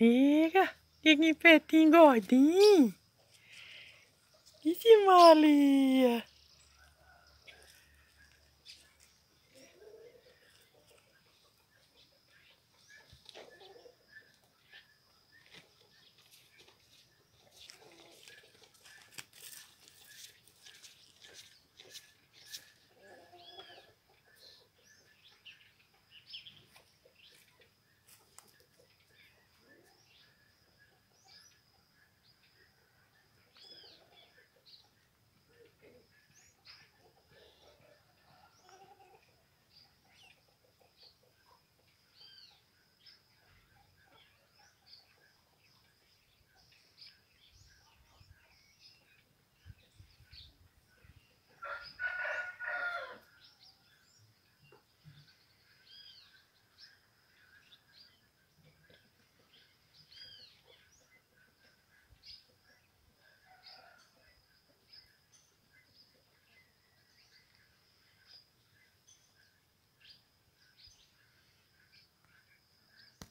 Pega, pega em petinho gordinho. Que se